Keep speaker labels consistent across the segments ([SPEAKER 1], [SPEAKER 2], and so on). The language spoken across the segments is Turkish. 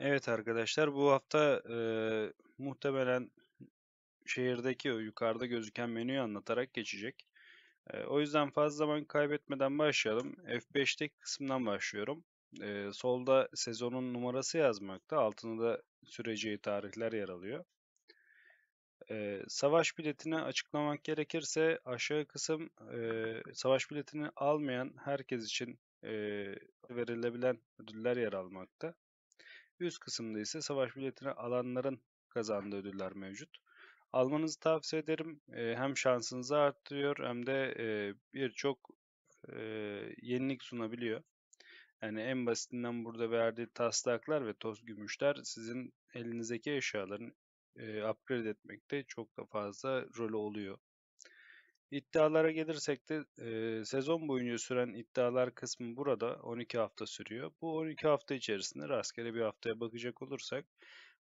[SPEAKER 1] Evet arkadaşlar bu hafta e, muhtemelen şehirdeki o yukarıda gözüken menüyü anlatarak geçecek. E, o yüzden fazla zaman kaybetmeden başlayalım. F5'teki kısımdan başlıyorum. E, solda sezonun numarası yazmakta. Altında da süreceği tarihler yer alıyor. E, savaş biletini açıklamak gerekirse aşağı kısım e, savaş biletini almayan herkes için e, verilebilen ödüller yer almakta. Üst kısımda ise savaş biletini alanların kazandığı ödüller mevcut. Almanızı tavsiye ederim. Hem şansınızı arttırıyor hem de birçok yenilik sunabiliyor. Yani en basitinden burada verdiği taslaklar ve toz gümüşler sizin elinizdeki eşyaların upgrade etmekte çok da fazla rolü oluyor. İddialara gelirsek de e, sezon boyunca süren iddialar kısmı burada 12 hafta sürüyor. Bu 12 hafta içerisinde rastgele bir haftaya bakacak olursak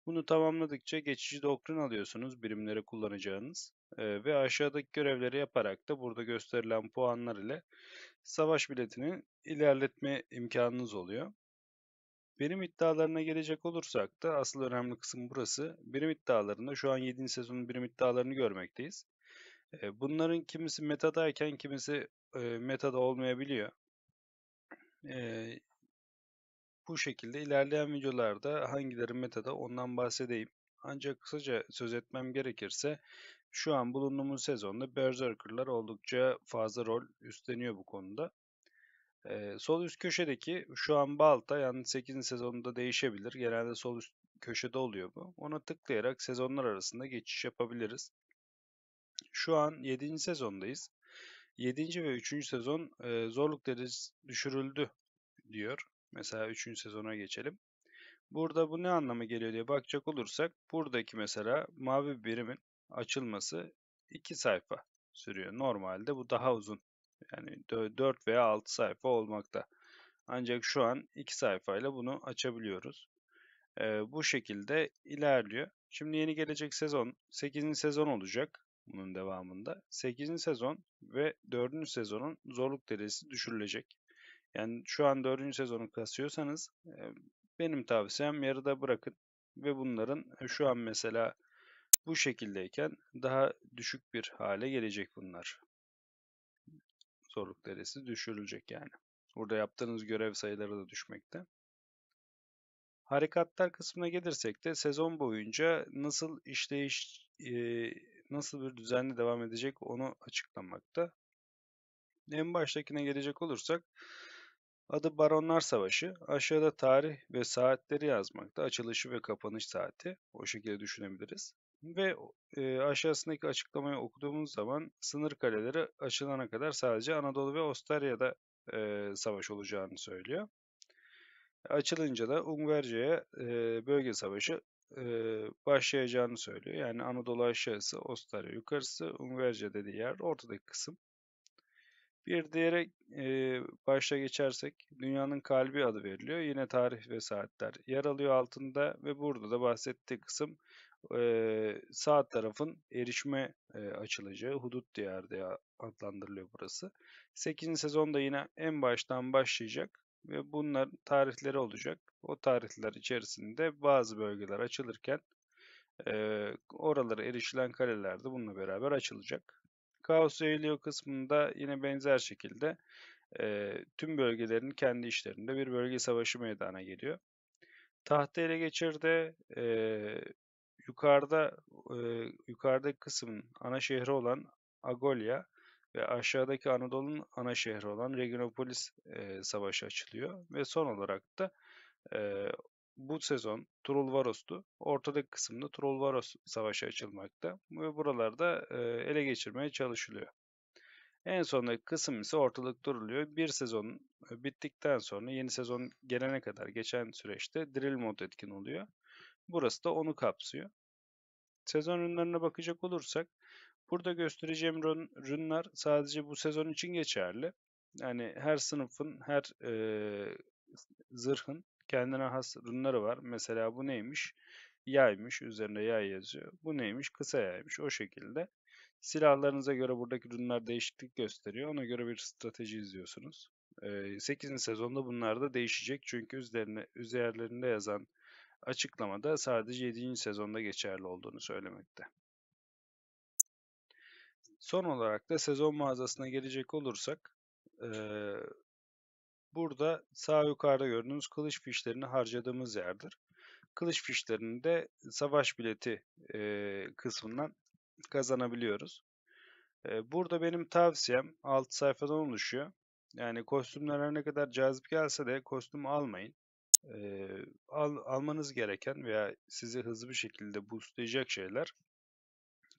[SPEAKER 1] bunu tamamladıkça geçici doktrin alıyorsunuz birimlere kullanacağınız e, ve aşağıdaki görevleri yaparak da burada gösterilen puanlar ile savaş biletini ilerletme imkanınız oluyor. Birim iddialarına gelecek olursak da asıl önemli kısım burası. Birim iddialarında şu an 7. sezonun birim iddialarını görmekteyiz. Bunların kimisi metadayken kimisi metada olmayabiliyor. Bu şekilde ilerleyen videolarda hangileri metada ondan bahsedeyim. Ancak kısaca söz etmem gerekirse şu an bulunduğumuz sezonda Berserker'lar oldukça fazla rol üstleniyor bu konuda. Ee, sol üst köşedeki şu an Balta yani 8. sezonunda değişebilir. Genelde sol üst köşede oluyor bu. Ona tıklayarak sezonlar arasında geçiş yapabiliriz şu an 7. sezondayız. 7. ve 3. sezon e, zorluk derecesi düşürüldü diyor. Mesela 3. sezona geçelim. Burada bu ne anlama geliyor diye bakacak olursak buradaki mesela mavi birimin açılması 2 sayfa sürüyor. Normalde bu daha uzun. Yani 4 veya 6 sayfa olmakta. Ancak şu an 2 sayfayla bunu açabiliyoruz. Ee, bu şekilde ilerliyor. Şimdi yeni gelecek sezon 8. sezon olacak bunun devamında. 8. sezon ve 4. sezonun zorluk derecesi düşürülecek. Yani şu an 4. sezonu kasıyorsanız benim tavsiyem yarıda bırakın ve bunların şu an mesela bu şekildeyken daha düşük bir hale gelecek bunlar. Zorluk derecesi düşürülecek yani. Burada yaptığınız görev sayıları da düşmekte. Harekatlar kısmına gelirsek de sezon boyunca nasıl işleyiş nasıl bir düzenle devam edecek onu açıklamakta. En baştakine gelecek olursak adı Baronlar Savaşı. Aşağıda tarih ve saatleri yazmakta. Açılışı ve kapanış saati. O şekilde düşünebiliriz. Ve e, aşağısındaki açıklamayı okuduğumuz zaman sınır kaleleri açılana kadar sadece Anadolu ve Ostarya'da e, savaş olacağını söylüyor. Açılınca da Ungverce'ye e, bölge savaşı başlayacağını söylüyor. Yani Anadolu aşağısı, Ostarya yukarısı, Unverce dediği yer ortadaki kısım. Bir diğeri e, başta geçersek dünyanın kalbi adı veriliyor. Yine tarih ve saatler yer alıyor altında ve burada da bahsettiği kısım e, sağ tarafın erişme e, açılacağı hudut diyar diye adlandırılıyor burası. 8. sezonda yine en baştan başlayacak ve bunların tarihleri olacak. O tarihler içerisinde bazı bölgeler açılırken e, oralara erişilen kaleler de bununla beraber açılacak. Kaos yayılıyor kısmında yine benzer şekilde e, tüm bölgelerin kendi işlerinde bir bölge savaşı meydana geliyor. Tahtı ele geçirdi. E, yukarıda e, yukarıdaki kısmın ana şehri olan Agolia ve aşağıdaki Anadolu'nun ana şehri olan Reginopolis e, savaşı açılıyor ve son olarak da e, bu sezon Trulvaros'tu. Ortadaki kısımda Trulvaros savaşı açılmakta ve buralarda e, ele geçirmeye çalışılıyor. En sondaki kısım ise ortalık duruluyor. Bir sezon e, bittikten sonra yeni sezon gelene kadar geçen süreçte drill mod etkin oluyor. Burası da onu kapsıyor. Sezon ürünlerine bakacak olursak Burada göstereceğim runlar sadece bu sezon için geçerli. Yani her sınıfın, her e, zırhın kendine has runları var. Mesela bu neymiş? Yaymış, üzerinde yay yazıyor. Bu neymiş? Kısa yaymış. O şekilde. Silahlarınıza göre buradaki runlar değişiklik gösteriyor. Ona göre bir strateji izliyorsunuz. 8. E, sezonda bunlar da değişecek çünkü üzerine, üzerlerinde yazan açıklamada sadece 7. sezonda geçerli olduğunu söylemekte. Son olarak da sezon mağazasına gelecek olursak e, burada sağ yukarıda gördüğünüz kılıç fişlerini harcadığımız yerdir. Kılıç fişlerini de savaş bileti e, kısmından kazanabiliyoruz. E, burada benim tavsiyem 6 sayfadan oluşuyor. Yani kostümler ne kadar cazip gelse de kostüm almayın. E, al, almanız gereken veya sizi hızlı bir şekilde boostlayacak şeyler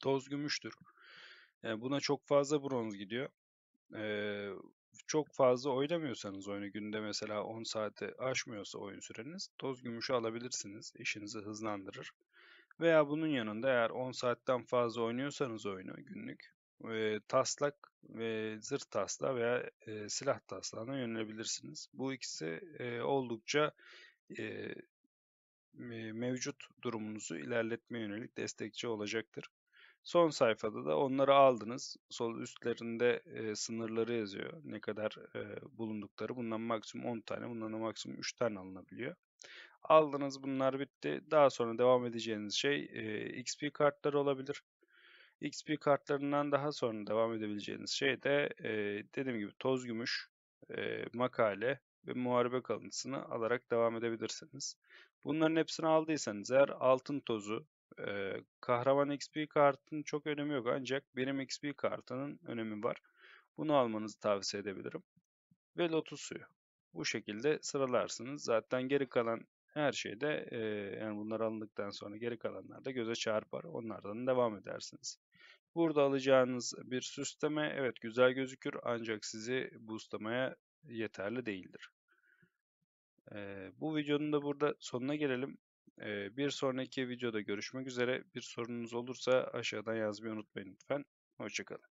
[SPEAKER 1] toz gümüştür. Yani buna çok fazla bronz gidiyor. Ee, çok fazla oynamıyorsanız oyunu günde mesela 10 saati aşmıyorsa oyun süreniz toz gümüşü alabilirsiniz. İşinizi hızlandırır. Veya bunun yanında eğer 10 saatten fazla oynuyorsanız oyunu günlük e, taslak ve zırh tasla veya e, silah taslağına yönelebilirsiniz. Bu ikisi e, oldukça e, mevcut durumunuzu ilerletme yönelik destekçi olacaktır. Son sayfada da onları aldınız. Sol üstlerinde e, sınırları yazıyor. Ne kadar e, bulundukları. Bundan maksimum 10 tane, bundan maksimum 3 tane alınabiliyor. Aldınız bunlar bitti. Daha sonra devam edeceğiniz şey e, XP kartları olabilir. XP kartlarından daha sonra devam edebileceğiniz şey de e, dediğim gibi toz gümüş, e, makale ve muharebe kalıntısını alarak devam edebilirsiniz. Bunların hepsini aldıysanız eğer altın tozu e, kahraman XP kartının çok önemi yok ancak benim XP kartının önemi var. Bunu almanızı tavsiye edebilirim. Ve lotus suyu. Bu şekilde sıralarsınız. Zaten geri kalan her şeyde e, yani bunlar alındıktan sonra geri kalanlar da göze çarpar. Onlardan devam edersiniz. Burada alacağınız bir süsleme evet güzel gözükür ancak sizi boostlamaya yeterli değildir. E, bu videonun da burada sonuna gelelim. Bir sonraki videoda görüşmek üzere. Bir sorunuz olursa aşağıdan yazmayı unutmayın lütfen. Hoşçakalın.